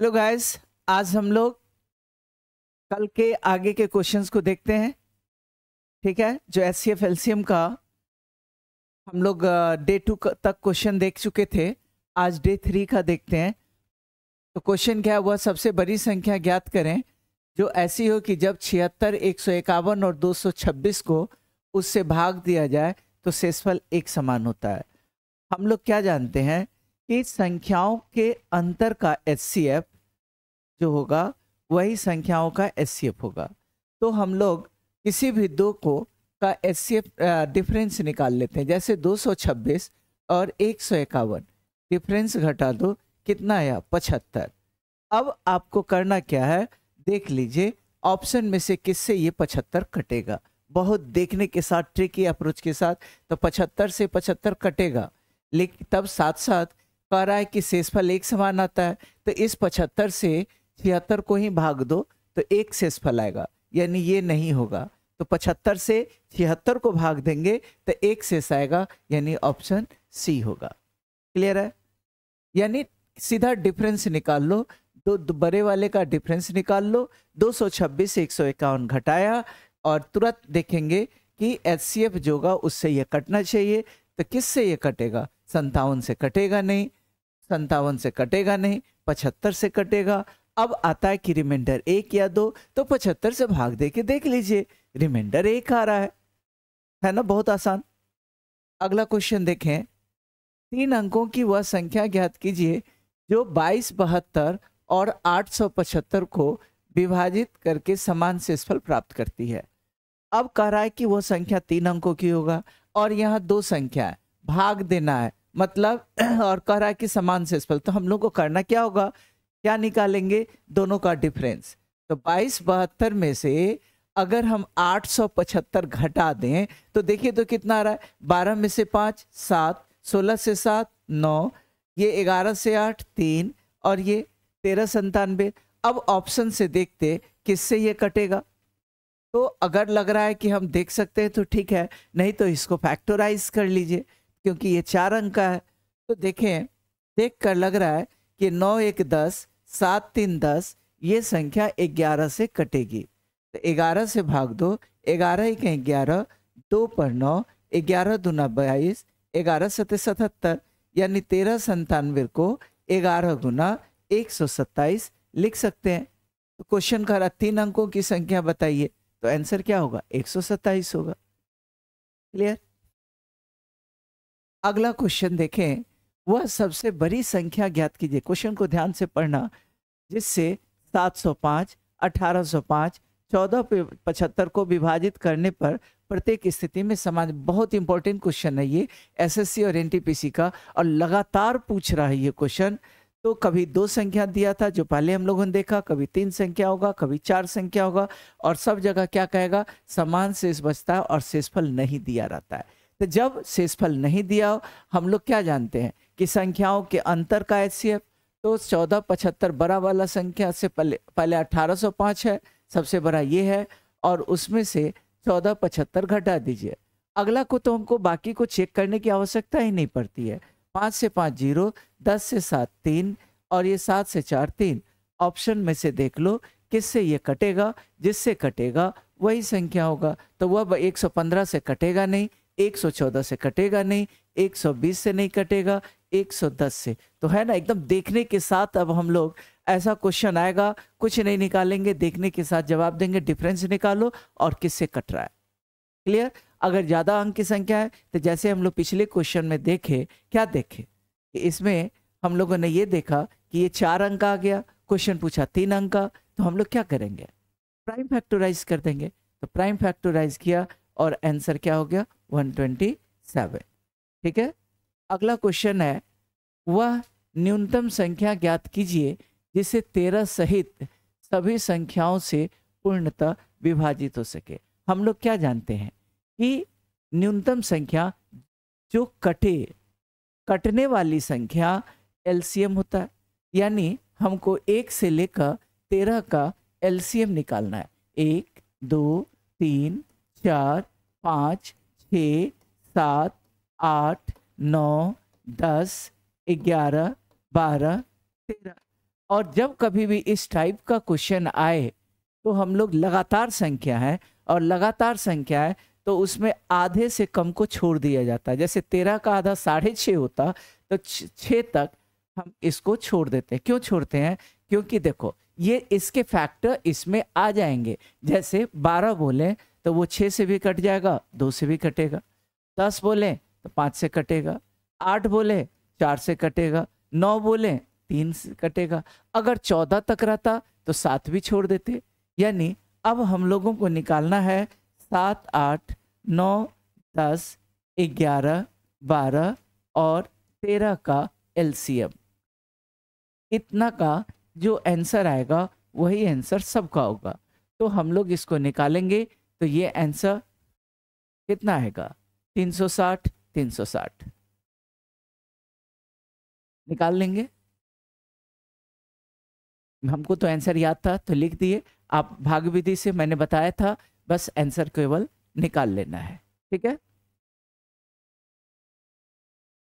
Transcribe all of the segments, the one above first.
hello guys आज हम लोग कल के आगे के क्वेश्चंस को देखते हैं ठीक है जो एस सी एफ का हम लोग डे टू तक क्वेश्चन देख चुके थे आज डे थ्री का देखते हैं तो क्वेश्चन क्या है वह सबसे बड़ी संख्या ज्ञात करें जो ऐसी हो कि जब छिहत्तर एक सौ इक्यावन और दो सौ छब्बीस को उससे भाग दिया जाए तो शेषफल एक समान होता है हम लोग क्या जानते हैं कि संख्याओं के अंतर का एस जो होगा वही संख्याओं का एस होगा तो हम लोग किसी भी दो को का एस डिफरेंस निकाल लेते हैं जैसे 226 और एक सौ इक्यावन डिफरेंस घटा दो कितना आया पचहत्तर अब आपको करना क्या है देख लीजिए ऑप्शन में से किससे ये पचहत्तर कटेगा बहुत देखने के साथ ट्रिकी अप्रोच के साथ तो पचहत्तर से पचहत्तर कटेगा लेकिन तब साथ साथ कह रहा है कि शेषफल एक समान आता है तो इस पचहत्तर से छिहत्तर को ही भाग दो तो एक शेषफल आएगा यानी ये नहीं होगा तो पचहत्तर से छिहत्तर को भाग देंगे तो एक शेष आएगा यानी ऑप्शन सी होगा क्लियर है यानी सीधा डिफरेंस निकाल लो दो, बड़े वाले का डिफरेंस निकाल लो 226 से एक घटाया और तुरंत देखेंगे कि एच सी एफ जो होगा उससे ये कटना चाहिए तो किससे ये कटेगा संतावन से कटेगा नहीं संतावन से कटेगा नहीं पचहत्तर से कटेगा अब आता है कि रिमाइंडर एक या दो तो पचहत्तर से भाग दे के देख लीजिए रिमाइंडर एक आ रहा है है ना बहुत आसान अगला क्वेश्चन देखें तीन अंकों की वह संख्या ज्ञात कीजिए जो बाईस बहत्तर और पचहत्तर को विभाजित करके समान शेषफल प्राप्त करती है अब कह रहा है कि वह संख्या तीन अंकों की होगा और यहाँ दो संख्या है भाग देना है मतलब और कह रहा है कि समान से स्पल तो हम लोग को करना क्या होगा क्या निकालेंगे दोनों का डिफरेंस तो बाईस बहत्तर में से अगर हम 875 घटा दें तो देखिए तो कितना आ रहा है बारह में से पाँच सात सोलह से सात नौ ये ग्यारह से आठ तीन और ये तेरह संतानवे अब ऑप्शन से देखते किससे ये कटेगा तो अगर लग रहा है कि हम देख सकते हैं तो ठीक है नहीं तो इसको फैक्टोराइज कर लीजिए क्योंकि ये चार अंक का है तो देखें देख कर लग रहा है कि नौ एक दस सात तीन दस ये संख्या ग्यारह से कटेगी तो ग्यारह से भाग दो ग्यारह एक ग्यारह दो पर नौ ग्यारह दूना बाईस ग्यारह सत्य सतहत्तर यानी तेरह संतानवे को ग्यारह गुना एक सौ सत्ताईस लिख सकते हैं तो क्वेश्चन कर तीन अंकों की संख्या बताइए तो आंसर क्या होगा एक सौ सत्ताईस होगा क्लियर अगला क्वेश्चन देखें वह सबसे बड़ी संख्या ज्ञात कीजिए क्वेश्चन को ध्यान से पढ़ना जिससे 705, 1805, 1475 को विभाजित करने पर प्रत्येक स्थिति में समाज बहुत इंपॉर्टेंट क्वेश्चन है ये एसएससी और एनटीपीसी का और लगातार पूछ रहा है ये क्वेश्चन तो कभी दो संख्या दिया था जो पहले हम लोगों ने देखा कभी तीन संख्या होगा कभी चार संख्या होगा और सब जगह क्या कहेगा समान शेष बचता है और शेषफल नहीं दिया रहता है तो जब शेषफल नहीं दिया हम लोग क्या जानते हैं कि संख्याओं के अंतर का एच तो चौदह पचहत्तर बड़ा वाला संख्या से पहले पहले अठारह सौ पाँच है सबसे बड़ा ये है और उसमें से चौदह पचहत्तर घटा दीजिए अगला को तो हमको बाकी को चेक करने की आवश्यकता ही नहीं पड़ती है पाँच से पाँच जीरो दस से सात तीन और ये सात से चार तीन ऑप्शन में से देख लो किससे ये कटेगा जिससे कटेगा वही संख्या होगा तो वह एक सौ पंद्रह से कटेगा नहीं 114 से कटेगा नहीं 120 से नहीं कटेगा 110 से तो है ना एकदम देखने के साथ अब हम लोग ऐसा क्वेश्चन आएगा कुछ नहीं निकालेंगे देखने के साथ जवाब देंगे डिफरेंस निकालो और किससे कट रहा है क्लियर अगर ज़्यादा अंक की संख्या है तो जैसे हम लोग पिछले क्वेश्चन में देखे क्या देखे इसमें हम लोगों ने ये देखा कि ये चार अंक आ गया क्वेश्चन पूछा तीन अंक का तो हम लोग क्या करेंगे प्राइम फैक्टोराइज कर देंगे तो प्राइम फैक्टोराइज किया और आंसर क्या हो गया 127 ठीक है अगला क्वेश्चन है वह न्यूनतम संख्या ज्ञात कीजिए जिसे तेरह सहित सभी संख्याओं से पूर्णतः विभाजित हो सके हम लोग क्या जानते हैं कि न्यूनतम संख्या जो कटे कटने वाली संख्या एलसीएम होता है यानी हमको एक से लेकर तेरह का एलसीएम निकालना है एक दो तीन चार पाँच छ सात आठ नौ दस ग्यारह बारह तेरह और जब कभी भी इस टाइप का क्वेश्चन आए तो हम लोग लगातार संख्या है और लगातार संख्या है तो उसमें आधे से कम को छोड़ दिया जाता है जैसे तेरह का आधा साढ़े छः होता तो छः तक हम इसको छोड़ देते हैं क्यों छोड़ते हैं क्योंकि देखो ये इसके फैक्टर इसमें आ जाएंगे जैसे बारह बोलें तो वो छः से भी कट जाएगा दो से भी कटेगा दस बोले तो पाँच से कटेगा आठ बोले चार से कटेगा नौ बोले तीन से कटेगा अगर चौदह तक रहता तो सात भी छोड़ देते यानी अब हम लोगों को निकालना है सात आठ नौ दस ग्यारह बारह और तेरह का एल इतना का जो आंसर आएगा वही आंसर सबका होगा तो हम लोग इसको निकालेंगे तो ये आंसर कितना आएगा 360 360 निकाल लेंगे हमको तो आंसर याद था तो लिख दिए आप भाग विधि से मैंने बताया था बस आंसर केवल निकाल लेना है ठीक है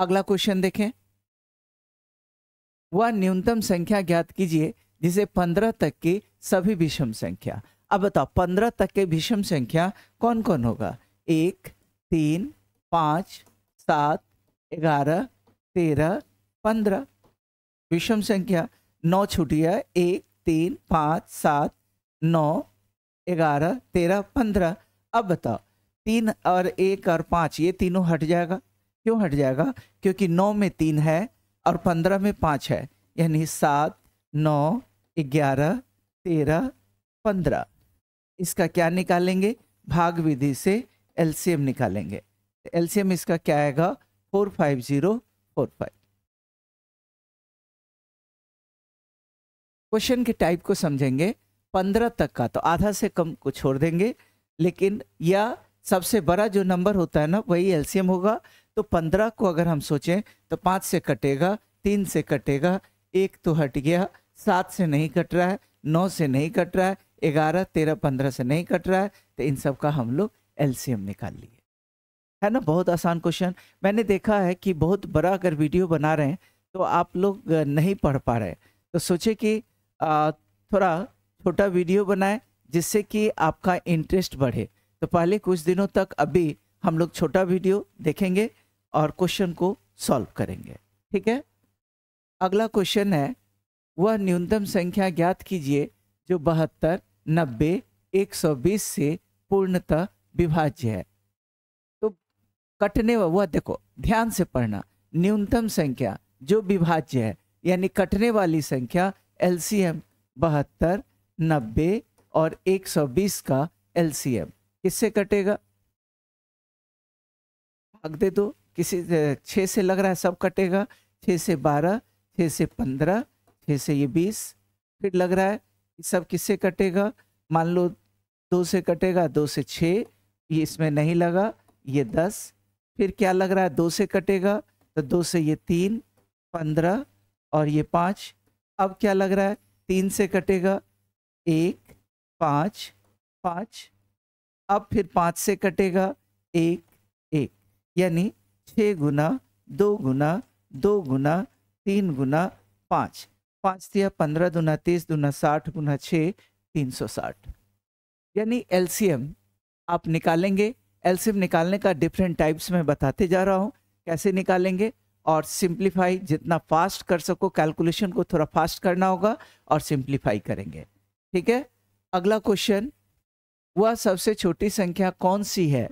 अगला क्वेश्चन देखें वह न्यूनतम संख्या ज्ञात कीजिए जिसे पंद्रह तक की सभी विषम संख्या अब बताओ पंद्रह तक के विषम संख्या कौन कौन होगा एक तीन पाँच सात ग्यारह तेरह पंद्रह विषम संख्या नौ छुट्टी है एक तीन पाँच सात नौ ग्यारह तेरह पंद्रह अब बताओ तीन और एक और पाँच ये तीनों हट जाएगा क्यों हट जाएगा क्योंकि नौ में तीन है और पंद्रह में पाँच है यानी सात नौ ग्यारह तेरह पंद्रह इसका क्या निकालेंगे भाग विधि से एलसीएम निकालेंगे एलसीएम इसका क्या आएगा four five zero four five question के टाइप को समझेंगे पंद्रह तक का तो आधा से कम को छोड़ देंगे लेकिन या सबसे बड़ा जो नंबर होता है ना वही एलसीएम होगा तो पंद्रह को अगर हम सोचें तो पाँच से कटेगा तीन से कटेगा एक तो हट गया सात से नहीं कट रहा है नौ से नहीं कट रहा है ग्यारह तेरह पंद्रह से नहीं कट रहा है तो इन सब का हम लोग एलसीएम निकाल लिए है ना बहुत आसान क्वेश्चन मैंने देखा है कि बहुत बड़ा अगर वीडियो बना रहे हैं तो आप लोग नहीं पढ़ पा रहे तो सोचे कि थोड़ा छोटा वीडियो बनाएं जिससे कि आपका इंटरेस्ट बढ़े तो पहले कुछ दिनों तक अभी हम लोग छोटा वीडियो देखेंगे और क्वेश्चन को सॉल्व करेंगे ठीक है अगला क्वेश्चन है वह न्यूनतम संख्या ज्ञात कीजिए जो बहत्तर नब्बे एक सौ बीस से पूर्णतः विभाज्य है तो कटने वह देखो ध्यान से पढ़ना न्यूनतम संख्या जो विभाज्य है यानी कटने वाली संख्या एलसीएम बहत्तर नब्बे और एक सौ बीस का एलसीएम किससे कटेगा भाग दे दो किसी छः से लग रहा है सब कटेगा छः से बारह छः से पंद्रह छः से ये बीस फिर लग रहा है सब किससे कटेगा मान लो दो से कटेगा दो से छः ये इसमें नहीं लगा ये दस फिर क्या लग रहा है दो से कटेगा तो दो से ये तीन पंद्रह और ये पाँच अब क्या लग रहा है तीन से कटेगा एक पाँच पाँच अब फिर पाँच से कटेगा एक एक यानी छः गुना दो गुना दो गुना तीन गुना पाँच पांच दिया पंद्रह दुना तीस दुना साठ गुना छः तीन सौ साठ यानी एलसीएम आप निकालेंगे एलसीएम निकालने का डिफरेंट टाइप्स में बताते जा रहा हूँ कैसे निकालेंगे और सिंप्लीफाई जितना फास्ट कर सको कैलकुलेशन को थोड़ा फास्ट करना होगा और सिंप्लीफाई करेंगे ठीक है अगला क्वेश्चन वह सबसे छोटी संख्या कौन सी है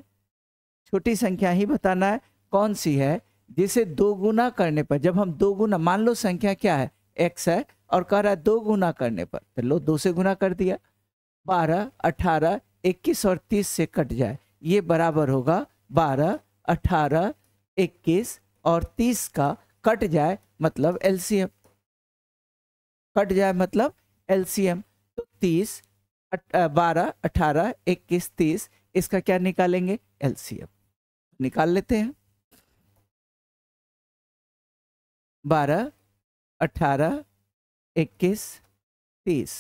छोटी संख्या ही बताना है कौन सी है जिसे दो गुना करने पर जब हम दो गुना मान लो संख्या क्या है एक्स है और कह रहा है दो गुना करने पर तो लो दो से गुना कर दिया बारह अठारह इक्कीस और तीस से कट जाए ये बराबर होगा बारह अठारह इक्कीस और तीस का कट जाए मतलब एलसीएम कट जाए मतलब एलसीएम तो तीस बारह अठारह इक्कीस तीस इसका क्या निकालेंगे एलसीएम निकाल लेते हैं बारह अट्ठारह इक्कीस तीस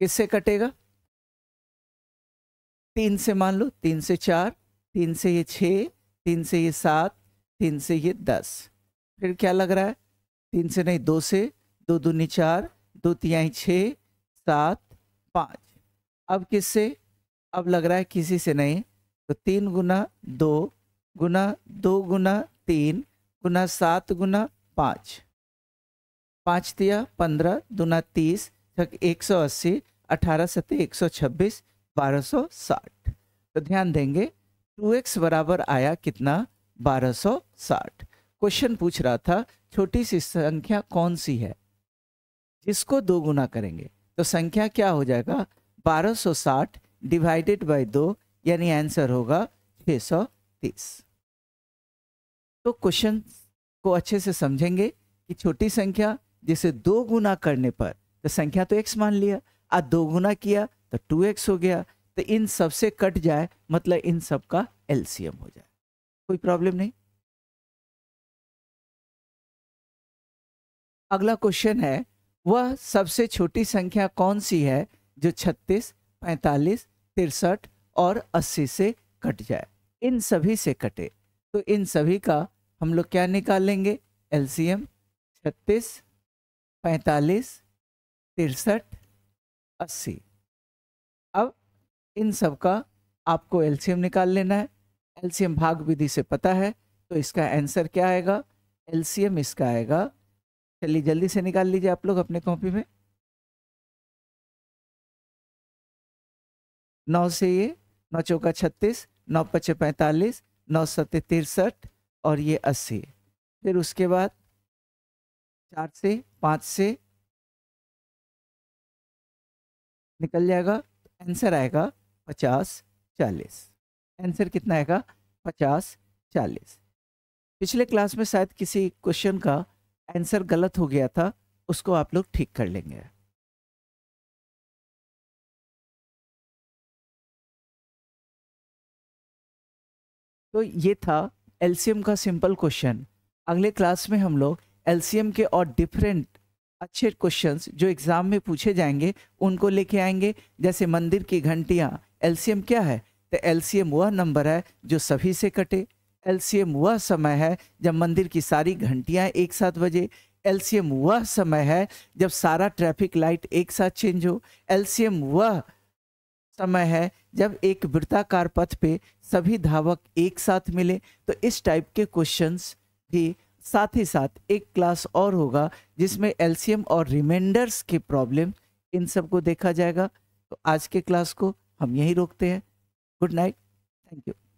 किससे कटेगा तीन से मान लो तीन से चार तीन से ये छः तीन से ये सात तीन से ये दस फिर क्या लग रहा है तीन से नहीं दो से दो दूनी चार दो तियाई छ सात पाँच अब किससे अब लग रहा है किसी से नहीं तो तीन गुना दो गुना दो गुना तीन गुना सात गुना पाँच पाँच दिया पंद्रह दुना तीस छक एक सौ अस्सी अठारह सत्य एक सौ छब्बीस बारह सौ साठ तो ध्यान देंगे टू एक्स बराबर आया कितना बारह सौ साठ क्वेश्चन पूछ रहा था छोटी सी संख्या कौन सी है जिसको दो गुना करेंगे तो संख्या क्या हो जाएगा बारह साठ डिवाइडेड बाय दो यानी आंसर होगा सौ तीस तो क्वेश्चन को अच्छे से समझेंगे कि छोटी संख्या जिसे दो गुना करने पर तो संख्या तो एक्स मान लिया आ दो गुना किया तो टू एक्स हो गया तो इन सब से कट जाए मतलब इन सब का एलसीएम हो जाए कोई प्रॉब्लम नहीं अगला क्वेश्चन है वह सबसे छोटी संख्या कौन सी है जो 36, 45, तिरसठ और 80 से कट जाए इन सभी से कटे तो इन सभी का हम लोग क्या निकालेंगे एलसीएम 36, पैंतालीस तिरसठ अस्सी अब इन सब का आपको एलसीएम निकाल लेना है एलसीएम भाग विधि से पता है तो इसका आंसर क्या आएगा एलसीएम इसका आएगा चलिए जल्दी से निकाल लीजिए आप लोग अपने कॉपी में नौ से ये नौ चौका छत्तीस नौ पचे पैंतालीस नौ सत्ते तिरसठ और ये अस्सी फिर उसके बाद चार से पाँच से निकल जाएगा तो आंसर आएगा पचास चालीस आंसर कितना आएगा पचास चालीस पिछले क्लास में शायद किसी क्वेश्चन का आंसर गलत हो गया था उसको आप लोग ठीक कर लेंगे तो ये था एलसीएम का सिंपल क्वेश्चन अगले क्लास में हम लोग एलसीएम के और डिफरेंट अच्छे क्वेश्चंस जो एग्ज़ाम में पूछे जाएंगे उनको लेके आएंगे जैसे मंदिर की घंटियाँ एलसीएम क्या है तो एलसीएम वह नंबर है जो सभी से कटे एलसीएम वह समय है जब मंदिर की सारी घंटियाँ एक साथ बजे एलसीएम वह समय है जब सारा ट्रैफिक लाइट एक साथ चेंज हो एलसीएम वह समय है जब एक वृत्ताकार पथ पे सभी धावक एक साथ मिले तो इस टाइप के क्वेश्चंस भी साथ ही साथ एक क्लास और होगा जिसमें एलसीएम और रिमाइंडर्स के प्रॉब्लम इन सब को देखा जाएगा तो आज के क्लास को हम यहीं रोकते हैं गुड नाइट थैंक यू